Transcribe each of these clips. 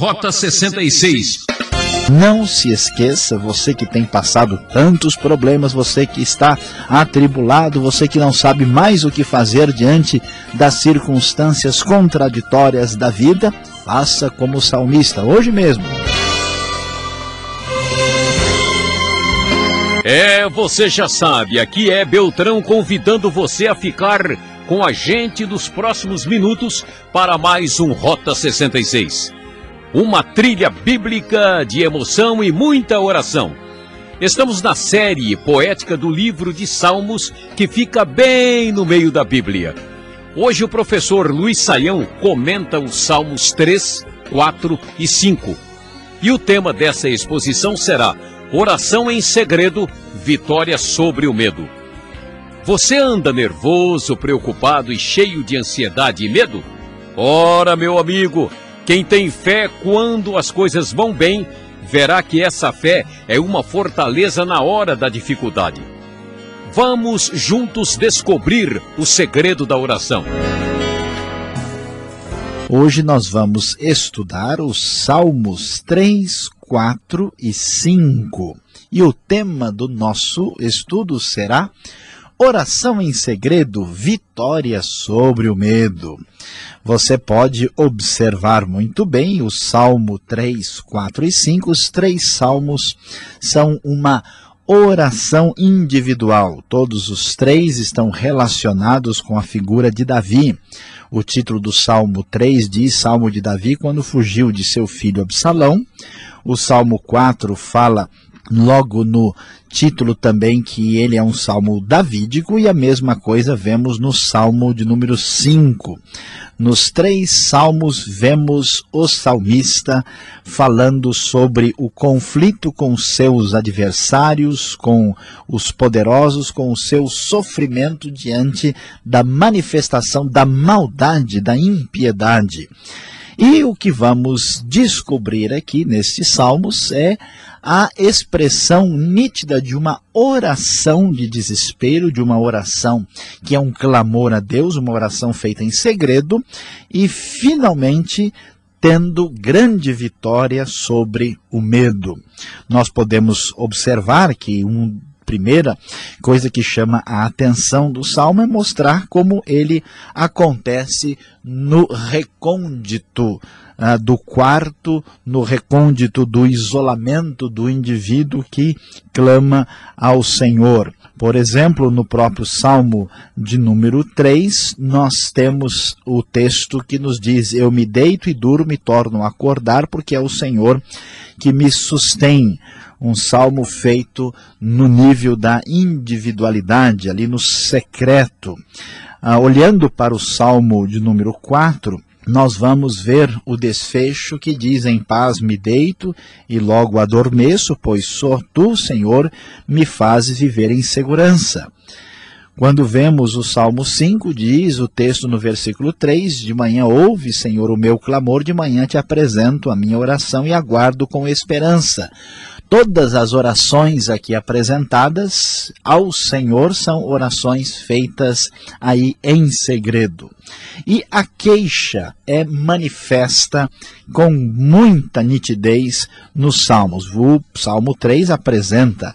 Rota 66. Não se esqueça, você que tem passado tantos problemas, você que está atribulado, você que não sabe mais o que fazer diante das circunstâncias contraditórias da vida, faça como o salmista, hoje mesmo. É, você já sabe, aqui é Beltrão convidando você a ficar com a gente nos próximos minutos para mais um Rota 66 uma trilha bíblica de emoção e muita oração. Estamos na série poética do livro de Salmos, que fica bem no meio da Bíblia. Hoje o professor Luiz Saião comenta os Salmos 3, 4 e 5. E o tema dessa exposição será Oração em Segredo, Vitória sobre o Medo. Você anda nervoso, preocupado e cheio de ansiedade e medo? Ora, meu amigo, quem tem fé quando as coisas vão bem, verá que essa fé é uma fortaleza na hora da dificuldade. Vamos juntos descobrir o segredo da oração. Hoje nós vamos estudar os Salmos 3, 4 e 5. E o tema do nosso estudo será Oração em Segredo Vitória sobre o Medo. Você pode observar muito bem o Salmo 3, 4 e 5. Os três salmos são uma oração individual. Todos os três estão relacionados com a figura de Davi. O título do Salmo 3 diz Salmo de Davi quando fugiu de seu filho Absalão. O Salmo 4 fala logo no título também que ele é um salmo davídico e a mesma coisa vemos no salmo de número 5. Nos três salmos vemos o salmista falando sobre o conflito com seus adversários, com os poderosos, com o seu sofrimento diante da manifestação da maldade, da impiedade. E o que vamos descobrir aqui nestes salmos é a expressão nítida de uma oração de desespero, de uma oração que é um clamor a Deus, uma oração feita em segredo, e finalmente tendo grande vitória sobre o medo. Nós podemos observar que um primeira coisa que chama a atenção do salmo é mostrar como ele acontece no recôndito ah, do quarto, no recôndito do isolamento do indivíduo que clama ao Senhor. Por exemplo, no próprio Salmo de número 3, nós temos o texto que nos diz: Eu me deito e durmo e torno a acordar, porque é o Senhor que me sustém um salmo feito no nível da individualidade, ali no secreto. Ah, olhando para o salmo de número 4, nós vamos ver o desfecho que diz: Em paz me deito e logo adormeço, pois só tu, Senhor, me fazes viver em segurança. Quando vemos o Salmo 5, diz o texto no versículo 3: De manhã ouve, Senhor, o meu clamor, de manhã te apresento a minha oração e aguardo com esperança todas as orações aqui apresentadas ao Senhor são orações feitas aí em segredo. E a queixa é manifesta com muita nitidez nos Salmos. O Salmo 3 apresenta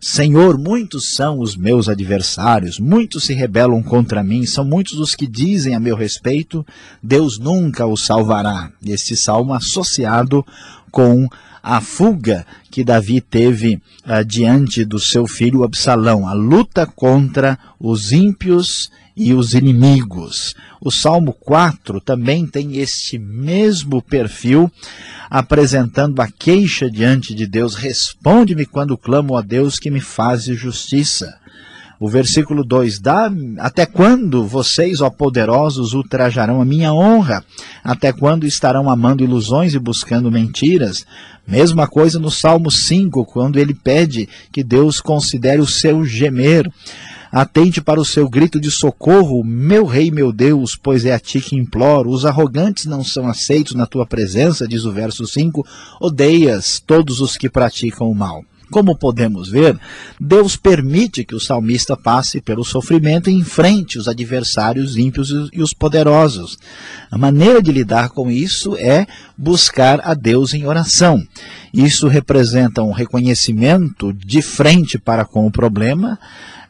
Senhor, muitos são os meus adversários, muitos se rebelam contra mim, são muitos os que dizem a meu respeito, Deus nunca os salvará. Este salmo associado com a fuga que Davi teve eh, diante do seu filho Absalão, a luta contra os ímpios e os inimigos. O Salmo 4 também tem este mesmo perfil, apresentando a queixa diante de Deus. Responde-me quando clamo a Deus que me faz justiça. O versículo 2: Dá, Até quando vocês, ó poderosos, ultrajarão a minha honra? Até quando estarão amando ilusões e buscando mentiras? Mesma coisa no Salmo 5, quando ele pede que Deus considere o seu gemer. Atende para o seu grito de socorro, meu rei, meu Deus, pois é a ti que imploro. Os arrogantes não são aceitos na tua presença, diz o verso 5. Odeias todos os que praticam o mal. Como podemos ver, Deus permite que o salmista passe pelo sofrimento e enfrente os adversários ímpios e os poderosos. A maneira de lidar com isso é buscar a Deus em oração. Isso representa um reconhecimento de frente para com o problema,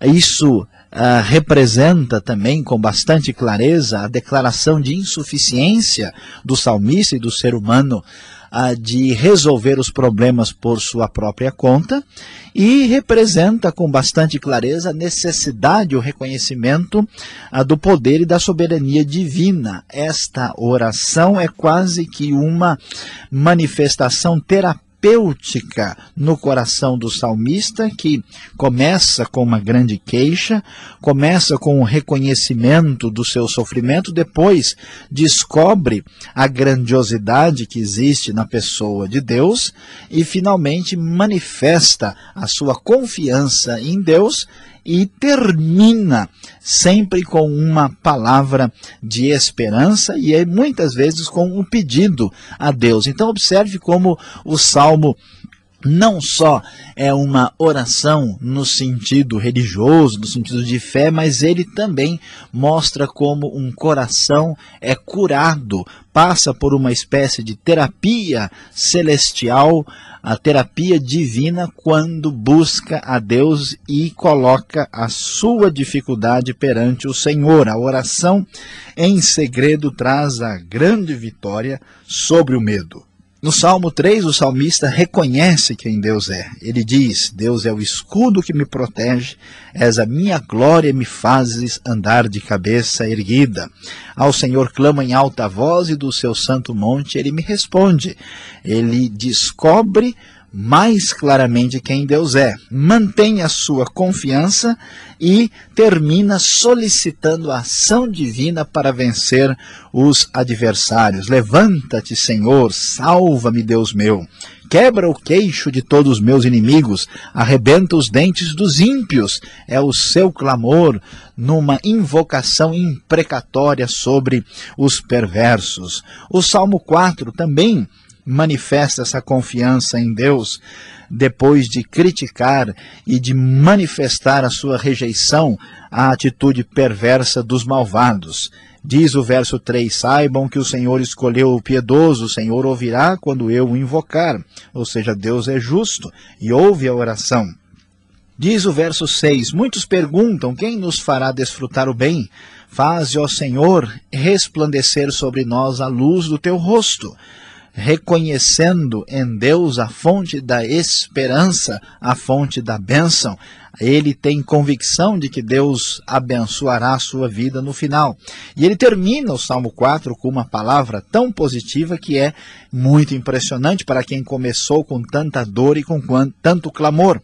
isso Uh, representa também com bastante clareza a declaração de insuficiência do salmista e do ser humano de resolver os problemas por sua própria conta e representa com bastante clareza a necessidade, o reconhecimento do poder e da soberania divina. Esta oração é quase que uma manifestação terapêutica terapêutica no coração do salmista, que começa com uma grande queixa, começa com o um reconhecimento do seu sofrimento, depois descobre a grandiosidade que existe na pessoa de Deus e finalmente manifesta a sua confiança em Deus e termina sempre com uma palavra de esperança e é muitas vezes com um pedido a Deus. Então observe como o Salmo não só é uma oração no sentido religioso, no sentido de fé, mas ele também mostra como um coração é curado, passa por uma espécie de terapia celestial, a terapia divina, quando busca a Deus e coloca a sua dificuldade perante o Senhor. A oração em segredo traz a grande vitória sobre o medo. No Salmo 3, o salmista reconhece quem Deus é. Ele diz: Deus é o escudo que me protege, és a minha glória, me fazes andar de cabeça erguida. Ao Senhor clama em alta voz e do seu santo monte ele me responde. Ele descobre mais claramente quem Deus é. Mantém a sua confiança e termina solicitando a ação divina para vencer os adversários. Levanta-te, Senhor, salva-me, Deus meu. Quebra o queixo de todos os meus inimigos, arrebenta os dentes dos ímpios. É o seu clamor numa invocação imprecatória sobre os perversos. O Salmo 4 também manifesta essa confiança em Deus depois de criticar e de manifestar a sua rejeição à atitude perversa dos malvados. Diz o verso 3: Saibam que o Senhor escolheu o piedoso, o Senhor ouvirá quando eu o invocar. Ou seja, Deus é justo e ouve a oração. Diz o verso 6: Muitos perguntam: Quem nos fará desfrutar o bem? Faze, ó Senhor, resplandecer sobre nós a luz do teu rosto reconhecendo em Deus a fonte da esperança, a fonte da bênção. Ele tem convicção de que Deus abençoará a sua vida no final. E ele termina o Salmo 4 com uma palavra tão positiva que é muito impressionante para quem começou com tanta dor e com tanto clamor.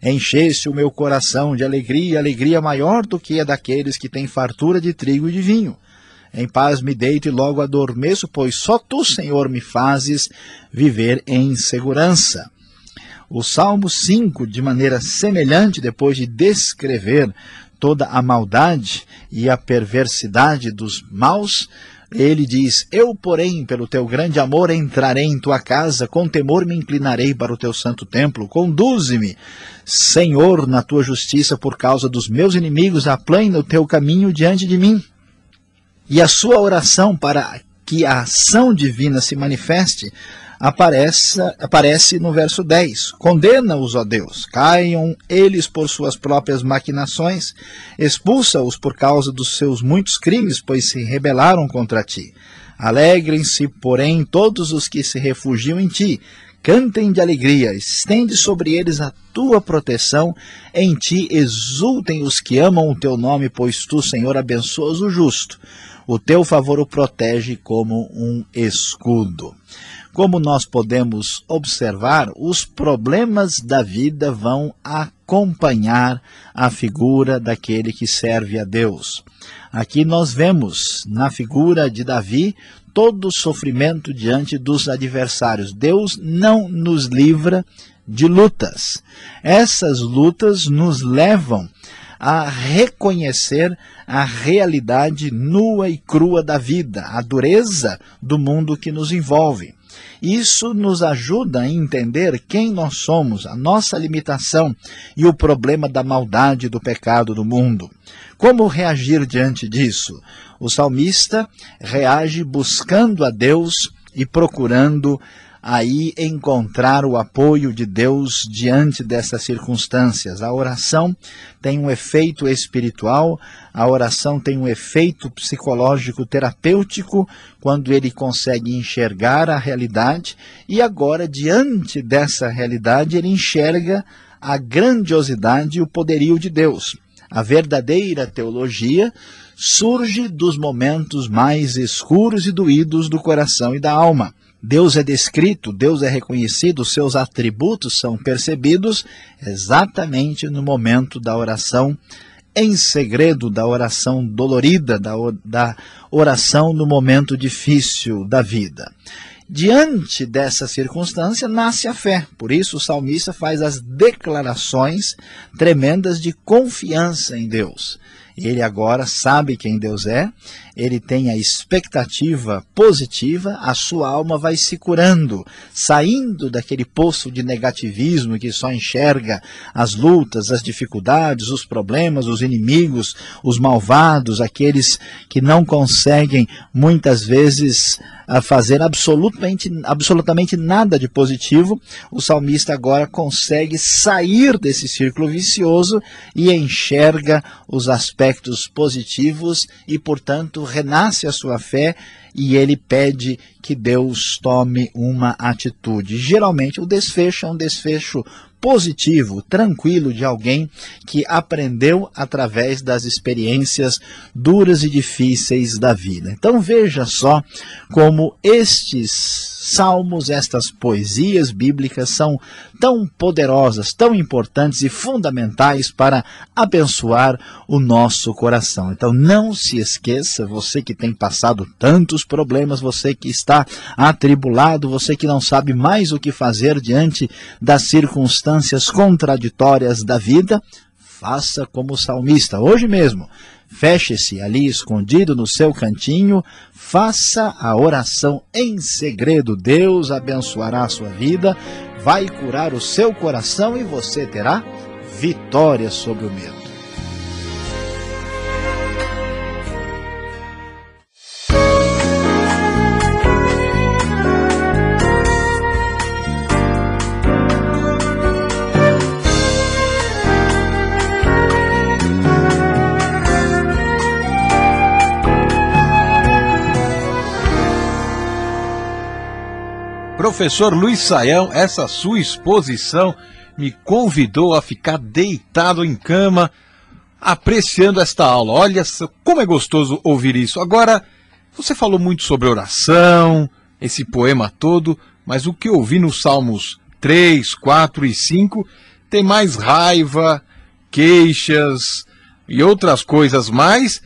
Enchesse o meu coração de alegria, alegria maior do que a daqueles que têm fartura de trigo e de vinho em paz me deito e logo adormeço, pois só tu, Senhor, me fazes viver em segurança. O Salmo 5, de maneira semelhante, depois de descrever toda a maldade e a perversidade dos maus, ele diz: Eu, porém, pelo teu grande amor, entrarei em tua casa, com temor me inclinarei para o teu santo templo. Conduze-me, Senhor, na tua justiça, por causa dos meus inimigos, aplana o teu caminho diante de mim. E a sua oração para que a ação divina se manifeste aparece, aparece no verso 10. Condena-os, ó Deus, caiam eles por suas próprias maquinações, expulsa-os por causa dos seus muitos crimes, pois se rebelaram contra ti. Alegrem-se, porém, todos os que se refugiam em ti cantem de alegria, estende sobre eles a tua proteção, em ti exultem os que amam o teu nome, pois tu, Senhor, abençoas o justo. O teu favor o protege como um escudo. Como nós podemos observar, os problemas da vida vão acompanhar a figura daquele que serve a Deus. Aqui nós vemos na figura de Davi todo sofrimento diante dos adversários. Deus não nos livra de lutas. Essas lutas nos levam a reconhecer a realidade nua e crua da vida, a dureza do mundo que nos envolve. Isso nos ajuda a entender quem nós somos, a nossa limitação e o problema da maldade do pecado do mundo. Como reagir diante disso? O salmista reage buscando a Deus e procurando aí encontrar o apoio de Deus diante dessas circunstâncias. A oração tem um efeito espiritual, a oração tem um efeito psicológico terapêutico quando ele consegue enxergar a realidade e agora diante dessa realidade ele enxerga a grandiosidade e o poderio de Deus. A verdadeira teologia surge dos momentos mais escuros e doídos do coração e da alma. Deus é descrito, Deus é reconhecido, seus atributos são percebidos exatamente no momento da oração em segredo, da oração dolorida, da, da oração no momento difícil da vida. Diante dessa circunstância, nasce a fé. Por isso, o salmista faz as declarações tremendas de confiança em Deus. Ele agora sabe quem Deus é, ele tem a expectativa positiva, a sua alma vai se curando, saindo daquele poço de negativismo que só enxerga as lutas, as dificuldades, os problemas, os inimigos, os malvados, aqueles que não conseguem muitas vezes fazer absolutamente, absolutamente nada de positivo. O salmista agora consegue sair desse círculo vicioso e enxerga os aspectos aspectos positivos e, portanto, renasce a sua fé e ele pede que Deus tome uma atitude. Geralmente, o desfecho é um desfecho positivo, tranquilo de alguém que aprendeu através das experiências duras e difíceis da vida. Então veja só como estes salmos, estas poesias bíblicas são tão poderosas, tão importantes e fundamentais para abençoar o nosso coração. Então não se esqueça, você que tem passado tantos problemas, você que está atribulado, você que não sabe mais o que fazer diante das circunstâncias contraditórias da vida, faça como o salmista, hoje mesmo. Feche-se ali escondido no seu cantinho, faça a oração em segredo. Deus abençoará a sua vida, vai curar o seu coração e você terá vitória sobre o medo. Professor Luiz Saião, essa sua exposição me convidou a ficar deitado em cama apreciando esta aula. Olha como é gostoso ouvir isso. Agora, você falou muito sobre oração, esse poema todo, mas o que eu ouvi nos Salmos 3, 4 e 5 tem mais raiva, queixas e outras coisas mais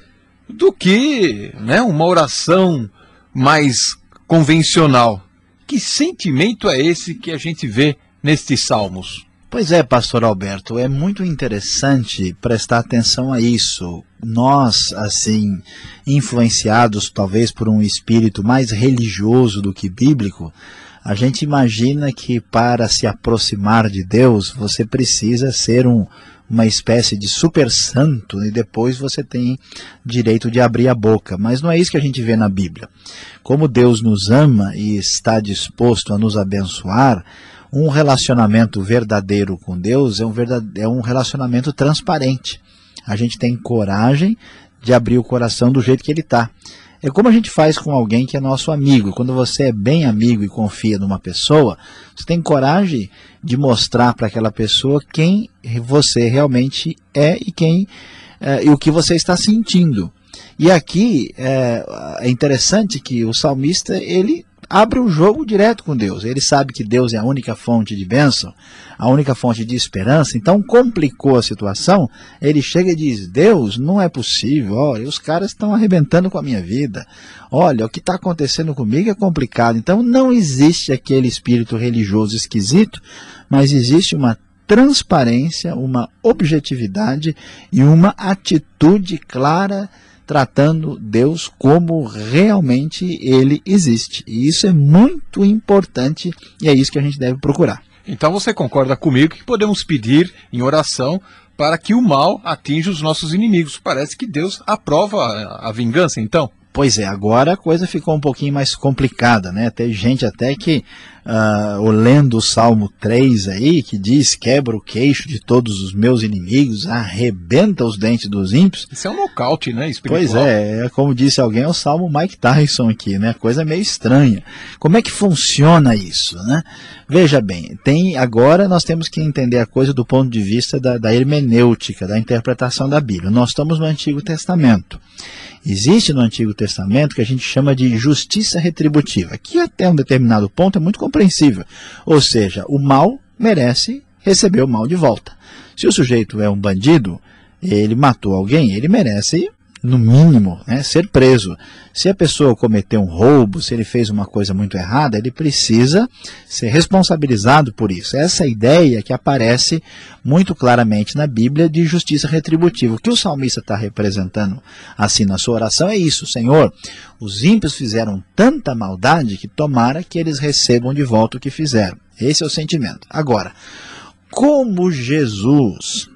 do que né, uma oração mais convencional. Que sentimento é esse que a gente vê nestes salmos? Pois é, pastor Alberto, é muito interessante prestar atenção a isso. Nós, assim, influenciados talvez por um espírito mais religioso do que bíblico, a gente imagina que para se aproximar de Deus você precisa ser um uma espécie de super santo e depois você tem direito de abrir a boca. Mas não é isso que a gente vê na Bíblia. Como Deus nos ama e está disposto a nos abençoar, um relacionamento verdadeiro com Deus é um, é um relacionamento transparente. A gente tem coragem de abrir o coração do jeito que ele está. É como a gente faz com alguém que é nosso amigo. Quando você é bem amigo e confia numa pessoa, você tem coragem de mostrar para aquela pessoa quem você realmente é e quem é, e o que você está sentindo. E aqui é, é interessante que o salmista ele abre um jogo direto com Deus. Ele sabe que Deus é a única fonte de bênção, a única fonte de esperança. Então complicou a situação. Ele chega e diz: Deus, não é possível. Olha, os caras estão arrebentando com a minha vida. Olha, o que está acontecendo comigo é complicado. Então não existe aquele espírito religioso esquisito, mas existe uma transparência, uma objetividade e uma atitude clara tratando Deus como realmente ele existe. E isso é muito importante e é isso que a gente deve procurar. Então você concorda comigo que podemos pedir em oração para que o mal atinja os nossos inimigos. Parece que Deus aprova a, vingança, então. Pois é, agora a coisa ficou um pouquinho mais complicada, né? Tem gente até que uh, ah, ou lendo o Salmo 3 aí, que diz: quebra o queixo de todos os meus inimigos, arrebenta os dentes dos ímpios. Isso é um nocaute, né? Espiritual. Pois é, é, como disse alguém, é o Salmo Mike Tyson aqui, né? Coisa meio estranha. Como é que funciona isso, né? Veja bem, tem agora nós temos que entender a coisa do ponto de vista da, da hermenêutica, da interpretação da Bíblia. Nós estamos no Antigo Testamento. Existe no Antigo Testamento que a gente chama de justiça retributiva, que até um determinado ponto é muito complicado compreensível. Ou seja, o mal merece receber o mal de volta. Se o sujeito é um bandido, ele matou alguém, ele merece no mínimo, né, ser preso. Se a pessoa cometeu um roubo, se ele fez uma coisa muito errada, ele precisa ser responsabilizado por isso. Essa é ideia que aparece muito claramente na Bíblia de justiça retributiva. O que o salmista está representando assim na sua oração é isso, Senhor, os ímpios fizeram tanta maldade que tomara que eles recebam de volta o que fizeram. Esse é o sentimento. Agora, como Jesus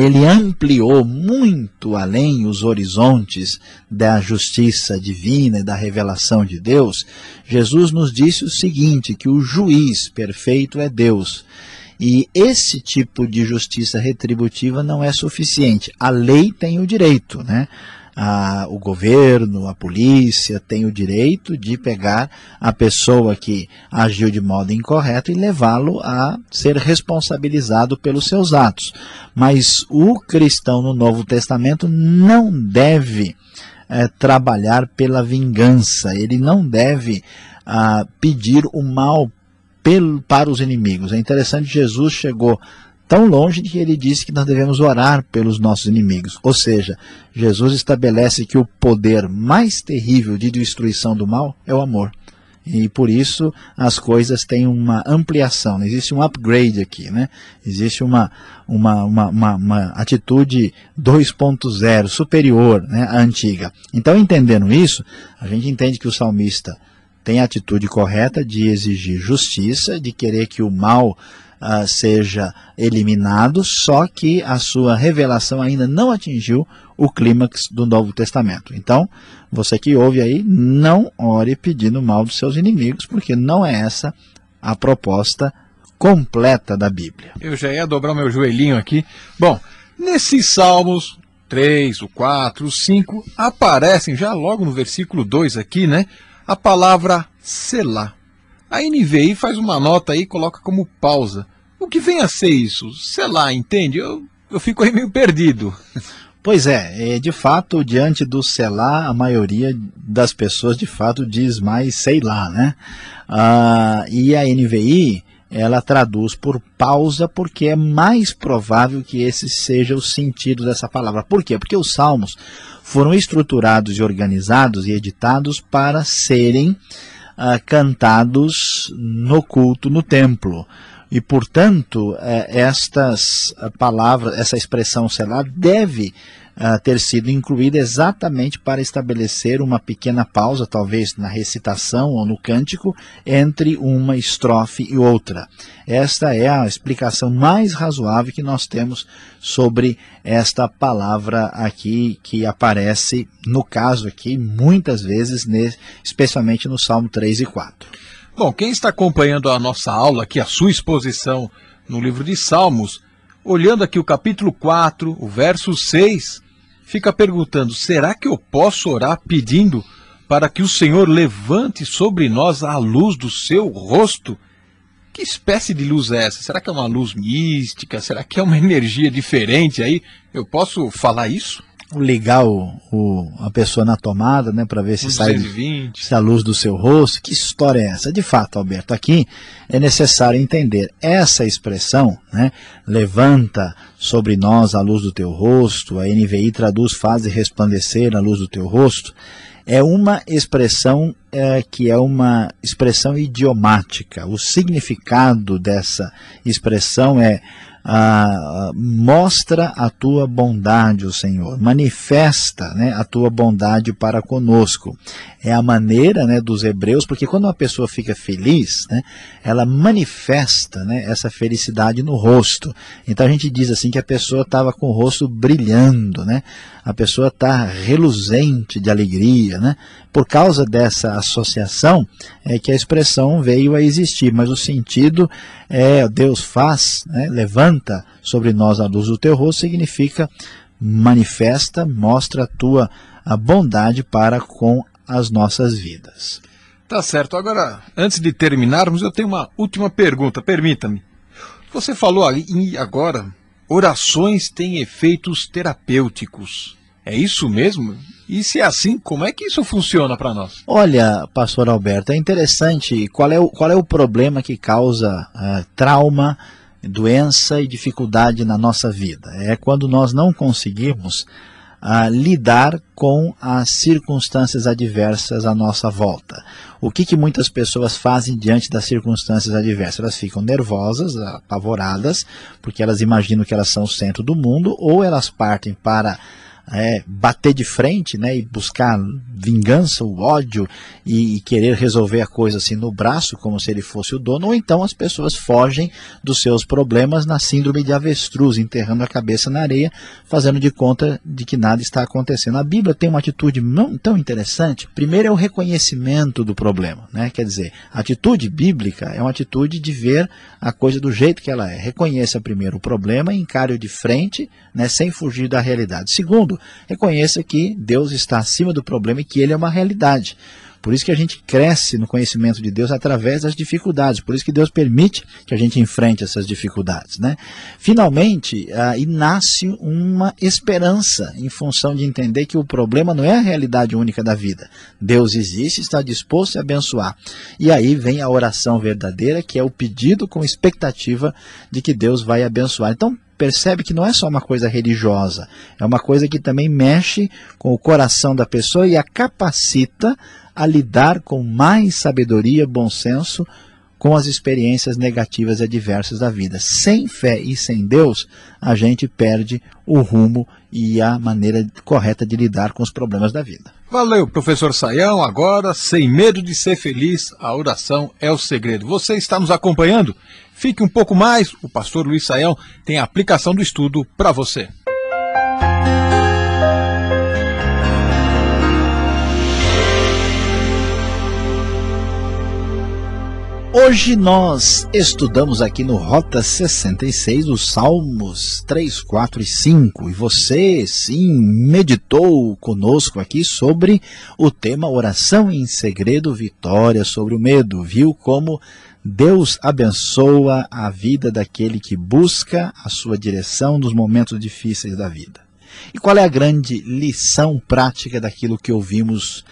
ele ampliou muito além os horizontes da justiça divina e da revelação de Deus, Jesus nos disse o seguinte: que o juiz perfeito é Deus. E esse tipo de justiça retributiva não é suficiente. A lei tem o direito, né? a, o governo, a polícia tem o direito de pegar a pessoa que agiu de modo incorreto e levá-lo a ser responsabilizado pelos seus atos. Mas o cristão no Novo Testamento não deve é, trabalhar pela vingança, ele não deve pedir o mal pelo, para os inimigos. É interessante, Jesus chegou tão longe que ele disse que nós devemos orar pelos nossos inimigos. Ou seja, Jesus estabelece que o poder mais terrível de destruição do mal é o amor. E por isso as coisas têm uma ampliação, existe um upgrade aqui, né? existe uma, uma, uma, uma, uma atitude 2.0, superior né, à antiga. Então, entendendo isso, a gente entende que o salmista tem a atitude correta de exigir justiça, de querer que o mal uh, seja eliminado, só que a sua revelação ainda não atingiu o clímax do Novo Testamento. Então, você que ouve aí, não ore pedindo mal dos seus inimigos, porque não é essa a proposta completa da Bíblia. Eu já ia dobrar meu joelhinho aqui. Bom, nesses Salmos 3, o 4, o 5, aparecem já logo no versículo 2 aqui, né? A palavra selar. A NVI faz uma nota aí e coloca como pausa. O que vem a ser isso? Sei lá, entende? Eu, eu fico aí meio perdido. Pois é, é, de fato, diante do sei lá, a maioria das pessoas de fato diz mais sei lá, né? Ah, e a NVI, ela traduz por pausa porque é mais provável que esse seja o sentido dessa palavra. Por quê? Porque os salmos foram estruturados e organizados e editados para serem ah, cantados no culto, no templo. E, portanto, é, estas eh, palavras, essa expressão sei lá deve eh, ter sido incluída exatamente para estabelecer uma pequena pausa, talvez na recitação ou no cântico, entre uma estrofe e outra. Esta é a explicação mais razoável que nós temos sobre esta palavra aqui, que aparece, no caso aqui, muitas vezes, especialmente no Salmo 3 e 4. Bom, quem está acompanhando a nossa aula aqui, a sua exposição no livro de Salmos, olhando aqui o capítulo 4, o verso 6, fica perguntando: será que eu posso orar pedindo para que o Senhor levante sobre nós a luz do seu rosto? Que espécie de luz é essa? Será que é uma luz mística? Será que é uma energia diferente aí? Eu posso falar isso? ligar o, o, a pessoa na tomada, né, para ver se 220. sai se a luz do seu rosto. Que história é essa? De fato, Alberto, aqui é necessário entender essa expressão, né, levanta sobre nós a luz do teu rosto, a NVI traduz faz resplandecer a luz do teu rosto, é uma expressão é, que é uma expressão idiomática. O significado dessa expressão é mostra a tua bondade, o Senhor, manifesta né, a tua bondade para conosco. É a maneira né, dos hebreus, porque quando uma pessoa fica feliz, né, ela manifesta né, essa felicidade no rosto. Então a gente diz assim que a pessoa estava com o rosto brilhando, né? a pessoa está reluzente de alegria. Né? Por causa dessa associação é que a expressão veio a existir, mas o sentido é Deus faz, né, levanta sobre nós a luz do teu rosto, significa manifesta, mostra a tua a bondade para com as nossas vidas. Tá certo. Agora, antes de terminarmos, eu tenho uma última pergunta, permita-me. Você falou ali, agora, orações têm efeitos terapêuticos. É isso mesmo? E se é assim, como é que isso funciona para nós? Olha, pastor Alberto, é interessante qual é o, qual é o problema que causa uh, trauma, doença e dificuldade na nossa vida. É quando nós não conseguimos uh, lidar com as circunstâncias adversas à nossa volta. O que, que muitas pessoas fazem diante das circunstâncias adversas? Elas ficam nervosas, apavoradas, porque elas imaginam que elas são o centro do mundo, ou elas partem para é, bater de frente né, e buscar vingança, o ódio e, e, querer resolver a coisa assim no braço, como se ele fosse o dono, ou então as pessoas fogem dos seus problemas na síndrome de avestruz, enterrando a cabeça na areia, fazendo de conta de que nada está acontecendo. A Bíblia tem uma atitude não tão interessante. Primeiro é o reconhecimento do problema, né? quer dizer, a atitude bíblica é uma atitude de ver a coisa do jeito que ela é. Reconheça primeiro o problema, encare-o de frente, né, sem fugir da realidade. Segundo, mundo, reconheça que Deus está acima do problema e que ele é uma realidade. Por isso que a gente cresce no conhecimento de Deus através das dificuldades. Por isso que Deus permite que a gente enfrente essas dificuldades. Né? Finalmente, aí ah, nasce uma esperança em função de entender que o problema não é a realidade única da vida. Deus existe está disposto a abençoar. E aí vem a oração verdadeira, que é o pedido com expectativa de que Deus vai abençoar. Então, percebe que não é só uma coisa religiosa, é uma coisa que também mexe com o coração da pessoa e a capacita a lidar com mais sabedoria, bom senso, com as experiências negativas e adversas da vida. Sem fé e sem Deus, a gente perde o rumo e a maneira correta de lidar com os problemas da vida. Valeu, professor Saião. Agora, sem medo de ser feliz, a oração é o segredo. Você está nos acompanhando? Fique um pouco mais, o pastor Luiz tem a aplicação do estudo para você. Hoje nós estudamos aqui no Rota 66 os Salmos 3, 4 e 5 e você, sim, meditou conosco aqui sobre o tema Oração em Segredo, Vitória sobre o Medo. Viu como Deus abençoa a vida daquele que busca a sua direção nos momentos difíceis da vida. E qual é a grande lição prática daquilo que ouvimos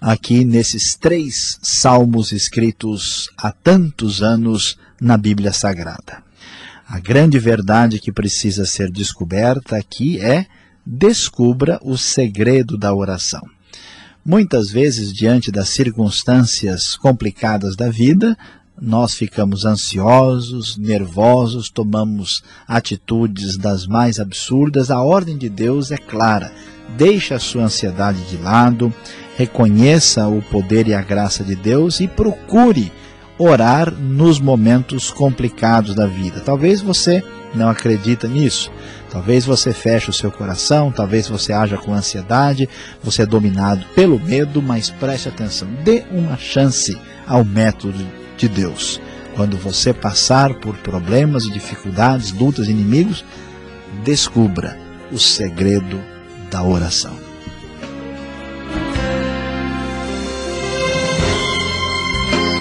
aqui nesses três salmos escritos há tantos anos na Bíblia Sagrada? A grande verdade que precisa ser descoberta aqui é: descubra o segredo da oração. Muitas vezes, diante das circunstâncias complicadas da vida, nós ficamos ansiosos, nervosos, tomamos atitudes das mais absurdas. A ordem de Deus é clara. Deixe a sua ansiedade de lado, reconheça o poder e a graça de Deus e procure orar nos momentos complicados da vida. Talvez você não acredita nisso. Talvez você feche o seu coração, talvez você haja com ansiedade, você é dominado pelo medo, mas preste atenção, dê uma chance ao método de Deus. Quando você passar por problemas e dificuldades, lutas, inimigos, descubra o segredo da oração.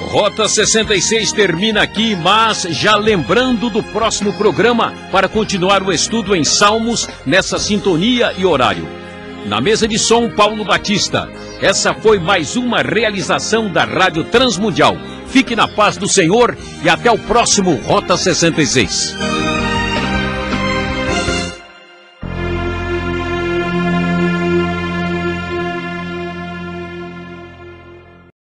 Rota 66 termina aqui, mas já lembrando do próximo programa para continuar o estudo em Salmos nessa sintonia e horário. Na mesa de som, Paulo Batista. Essa foi mais uma realização da Rádio Transmundial Fique na paz do Senhor e até o próximo Rota 66.